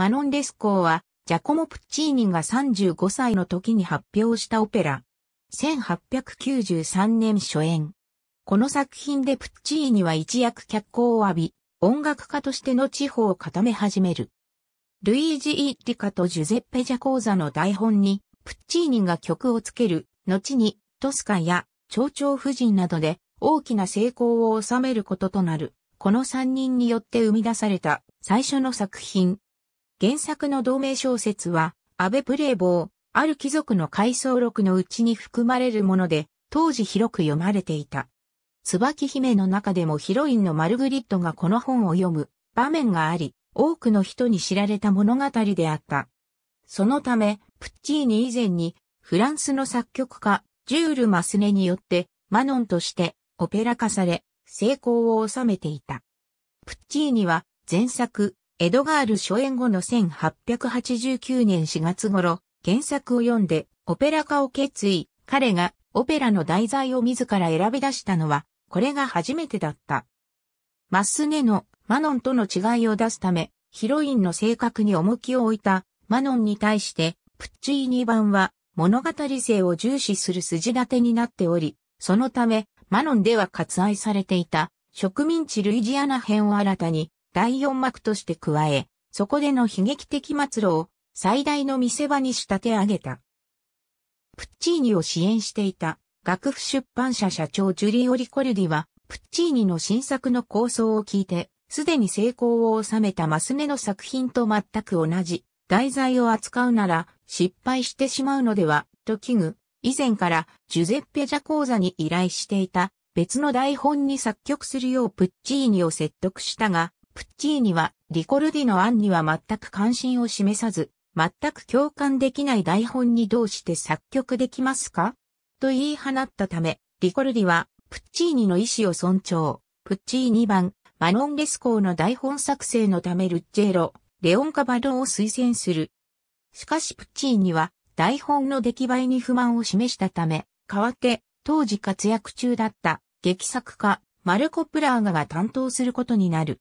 マノン・デスコーは、ジャコモ・プッチーニが35歳の時に発表したオペラ。1893年初演。この作品でプッチーニは一躍脚光を浴び、音楽家としての地方を固め始める。ルイージ・イッリカとジュゼッペ・ジャコーザの台本に、プッチーニが曲をつける、後に、トスカや、蝶々夫人などで、大きな成功を収めることとなる。この3人によって生み出された最初の作品、原作の同名小説は、安倍プレイボー、ある貴族の回想録のうちに含まれるもので、当時広く読まれていた。椿姫の中でもヒロインのマルグリッドがこの本を読む場面があり、多くの人に知られた物語であった。そのため、プッチーニ以前に、フランスの作曲家、ジュール・マスネによって、マノンとしてオペラ化され、成功を収めていた。プッチーニは、前作、エドガール初演後の1889年4月頃、原作を読んでオペラ化を決意、彼がオペラの題材を自ら選び出したのは、これが初めてだった。マスネのマノンとの違いを出すため、ヒロインの性格に重きを置いたマノンに対して、プッチーニ版は物語性を重視する筋立てになっており、そのため、マノンでは割愛されていた植民地ルイジアナ編を新たに第四幕として加え、そこでの悲劇的末路を最大の見せ場に仕立て上げた。プッチーニを支援していた楽譜出版社社長ジュリオ・リコルディは、プッチーニの新作の構想を聞いて、すでに成功を収めたマスネの作品と全く同じ題材を扱うなら失敗してしまうのでは、と危惧。以前からジュゼッペ・ジャコーザに依頼していた別の台本に作曲するようプッチーニを説得したが、プッチーニは、リコルディの案には全く関心を示さず、全く共感できない台本にどうして作曲できますかと言い放ったため、リコルディは、プッチーニの意思を尊重、プッチーニ版、マノン・レスコーの台本作成のためルッチェロ、レオン・カバンを推薦する。しかしプッチーニは、台本の出来栄えに不満を示したため、代わって、当時活躍中だった、劇作家、マルコ・プラーガが担当することになる。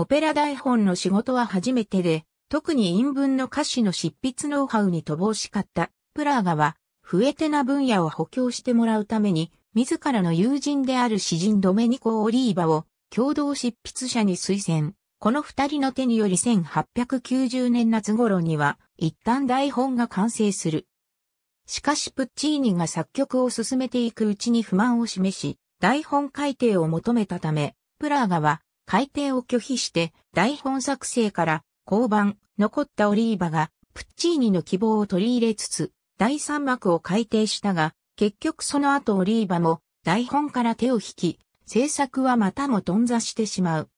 オペラ台本の仕事は初めてで、特に韻文の歌詞の執筆ノウハウに乏しかったプラーガは、不得手な分野を補強してもらうために、自らの友人である詩人ドメニコ・オリーバを共同執筆者に推薦。この二人の手により1890年夏頃には一旦台本が完成する。しかしプッチーニが作曲を進めていくうちに不満を示し、台本改定を求めたため、プラーガは改訂を拒否して台本作成から交番、残ったオリーバがプッチーニの希望を取り入れつつ第3幕を改訂したが結局その後オリーバも台本から手を引き制作はまたも頓挫してしまう。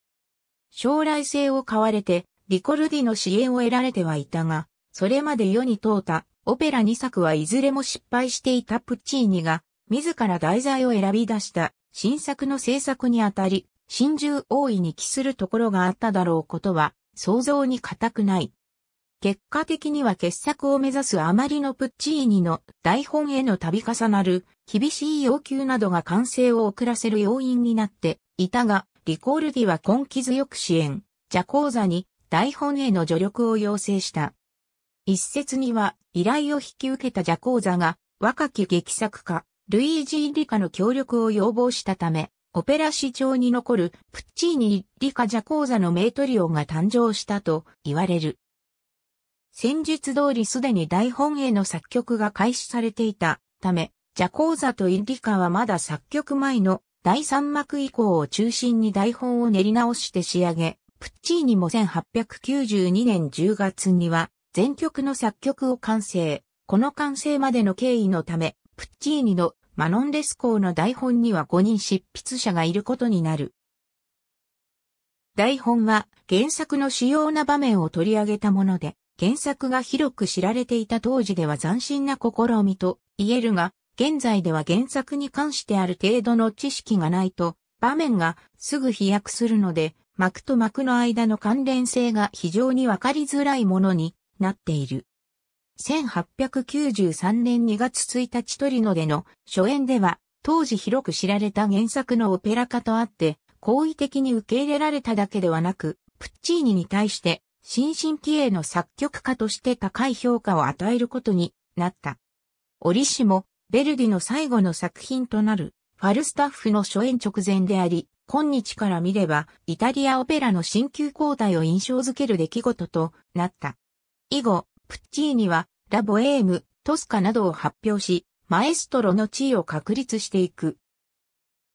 将来性を買われてリコルディの支援を得られてはいたがそれまで世に問うたオペラ2作はいずれも失敗していたプッチーニが自ら題材を選び出した新作の制作にあたり、真珠大いに期するところがあっただろうことは想像に難くない。結果的には傑作を目指すあまりのプッチーニの台本への度重なる厳しい要求などが完成を遅らせる要因になっていたが、リコールディは根気強く支援、ジャコーザに台本への助力を要請した。一説には依頼を引き受けたジャコーザが若き劇作家、ルイージー・リカの協力を要望したため、オペラ史上に残るプッチーニリカジャコーザの名トリオが誕生したと言われる。戦術通りすでに台本への作曲が開始されていたため、ジャコーザとイリカはまだ作曲前の第三幕以降を中心に台本を練り直して仕上げ、プッチーニも1892年10月には全曲の作曲を完成。この完成までの経緯のため、プッチーニのマノンレス校の台本には5人執筆者がいることになる。台本は原作の主要な場面を取り上げたもので、原作が広く知られていた当時では斬新な試みと言えるが、現在では原作に関してある程度の知識がないと、場面がすぐ飛躍するので、幕と幕の間の関連性が非常にわかりづらいものになっている。1893年2月1日トリノでの初演では、当時広く知られた原作のオペラ化とあって、好意的に受け入れられただけではなく、プッチーニに対して、新進気鋭の作曲家として高い評価を与えることになった。折しも、ベルディの最後の作品となる、ファルスタッフの初演直前であり、今日から見れば、イタリアオペラの新旧交代を印象づける出来事となった。以後、プッチーニは、ラボエーム、トスカなどを発表し、マエストロの地位を確立していく。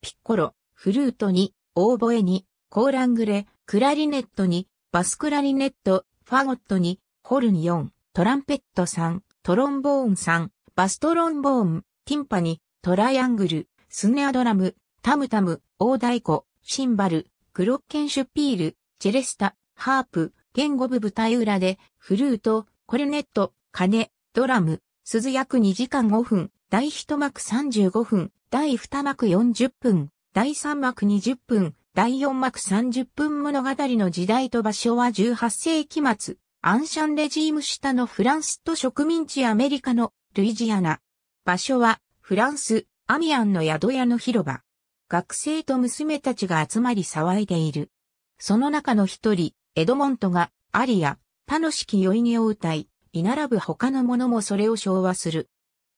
ピッコロ、フルートに、オーボエに、コーラングレ、クラリネットに、バスクラリネット、ファゴットに、ホルン4、トランペット3、トロンボーン3、バストロンボーン、ティンパニ、トライアングル、スネアドラム、タムタム、大太鼓、シンバル、クロッケンシュピール、チェレスタ、ハープ、言語部舞台裏で、フルート、コルネット、金、ドラム、鈴約2時間5分、第1幕35分、第2幕40分、第3幕20分、第4幕30分物語の時代と場所は18世紀末、アンシャンレジーム下のフランスと植民地アメリカのルイジアナ。場所はフランス、アミアンの宿屋の広場。学生と娘たちが集まり騒いでいる。その中の一人、エドモントが、アリア、楽しき酔いにを歌い、居並ぶ他の者もそれを昭和する。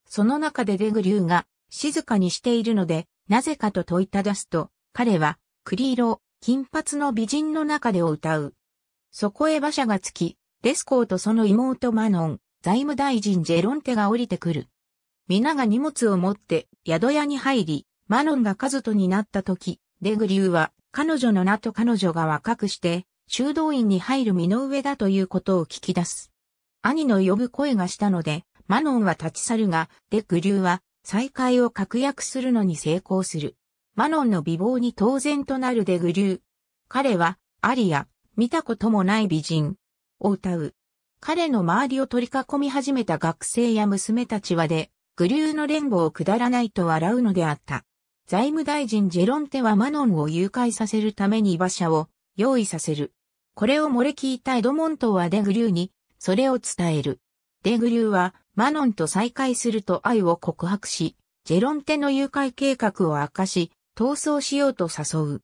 その中でデグリューが静かにしているので、なぜかと問いただすと、彼は、栗色、金髪の美人の中でを歌う。そこへ馬車がつき、レスコーとその妹マノン、財務大臣ジェロンテが降りてくる。皆が荷物を持って宿屋に入り、マノンがカズトになった時、デグリューは彼女の名と彼女が若くして、修道院に入る身の上だということを聞き出す。兄の呼ぶ声がしたので、マノンは立ち去るが、デグリューは再会を確約するのに成功する。マノンの美貌に当然となるデグリュー。彼は、アリア、見たこともない美人を歌う。彼の周りを取り囲み始めた学生や娘たちはで、グリューの連合をくだらないと笑うのであった。財務大臣ジェロンテはマノンを誘拐させるために馬車を用意させる。これを漏れ聞いたエドモントはデグリューに、それを伝える。デグリューは、マノンと再会すると愛を告白し、ジェロンテの誘拐計画を明かし、逃走しようと誘う。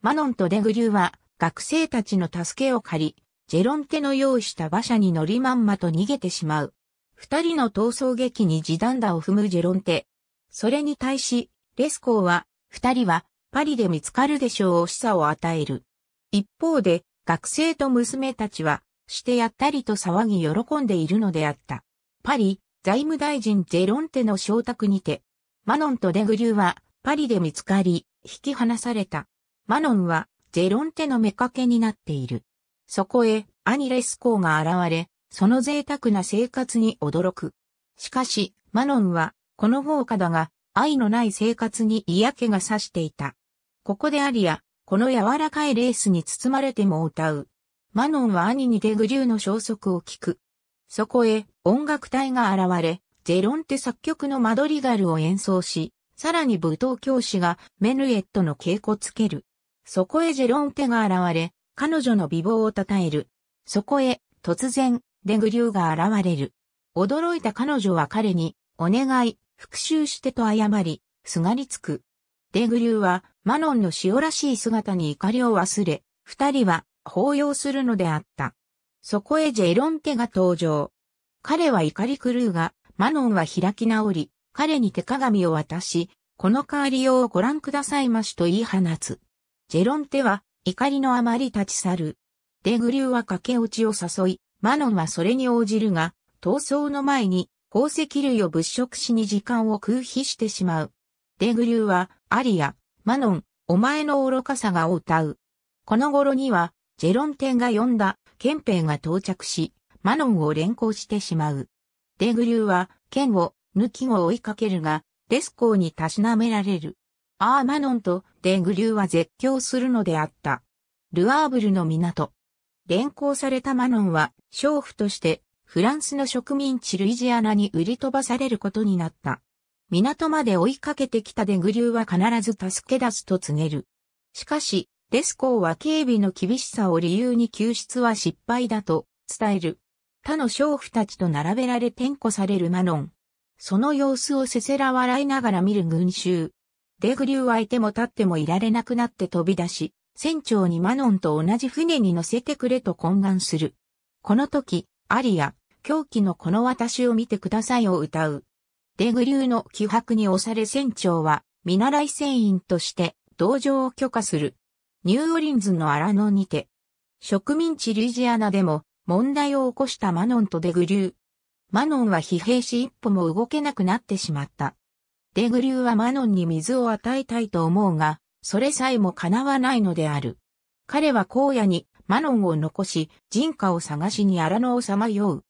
マノンとデグリューは、学生たちの助けを借り、ジェロンテの用意した馬車に乗りまんまと逃げてしまう。二人の逃走劇に地団打を踏むジェロンテ。それに対し、レスコーは、二人は、パリで見つかるでしょうを示唆を与える。一方で、学生と娘たちは、してやったりと騒ぎ喜んでいるのであった。パリ、財務大臣ジェロンテの招託にて、マノンとデグリューはパリで見つかり、引き離された。マノンはジェロンテの妾になっている。そこへ兄レスコーが現れ、その贅沢な生活に驚く。しかし、マノンは、この豪華だが、愛のない生活に嫌気がさしていた。ここでアリア、この柔らかいレースに包まれても歌う。マノンは兄にデグリューの消息を聞く。そこへ音楽隊が現れ、ゼロンテ作曲のマドリガルを演奏し、さらに舞踏教師がメヌエットの稽古つける。そこへジェロンテが現れ、彼女の美貌を称える。そこへ突然、デグリューが現れる。驚いた彼女は彼に、お願い、復讐してと謝り、すがりつく。デグリューは、マノンの塩らしい姿に怒りを忘れ、二人は抱擁するのであった。そこへジェロンテが登場。彼は怒り狂うが、マノンは開き直り、彼に手鏡を渡し、この代わりようをご覧くださいましと言い放つ。ジェロンテは怒りのあまり立ち去る。デグリューは駆け落ちを誘い、マノンはそれに応じるが、闘争の前に宝石類を物色しに時間を空費してしまう。デグリューは、アリア、マノン、お前の愚かさがを歌う。この頃には、ジェロンテンが呼んだ、憲兵が到着し、マノンを連行してしまう。デグリューは、剣を、抜きを追いかけるが、レスコーにたしなめられる。アーマノンとデグリューは絶叫するのであった。ルアーブルの港。連行されたマノンは、娼婦として、フランスの植民地ルイジアナに売り飛ばされることになった。港まで追いかけてきたデグリューは必ず助け出すと告げる。しかし、デスコーは警備の厳しさを理由に救出は失敗だと伝える。他の娼婦たちと並べられ転呼されるマノン。その様子をせせら笑いながら見る群衆。デグリューはいても立ってもいられなくなって飛び出し、船長にマノンと同じ船に乗せてくれと懇願する。この時、アリア、狂気のこの私を見てくださいを歌う。デグ流の気迫に押され船長は見習い船員として同情を許可する。ニューオリンズの荒野にて、植民地ルイジアナでも問題を起こしたマノンとデグリュー。マノンは疲弊し一歩も動けなくなってしまった。デグリューはマノンに水を与えたいと思うが、それさえも叶わないのである。彼は荒野にマノンを残し、人家を探しに荒野をさまよう。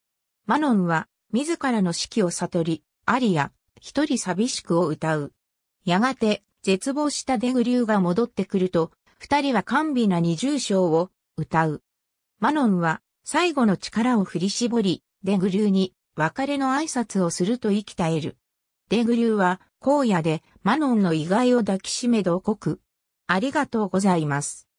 マノンは自らの死期を悟り、アリア、一人寂しくを歌う。やがて、絶望したデグリューが戻ってくると、二人は甘美な二重唱を歌う。マノンは最後の力を振り絞り、デグリューに別れの挨拶をすると生き絶える。デグリューは荒野でマノンの意外を抱きしめどこく。ありがとうございます。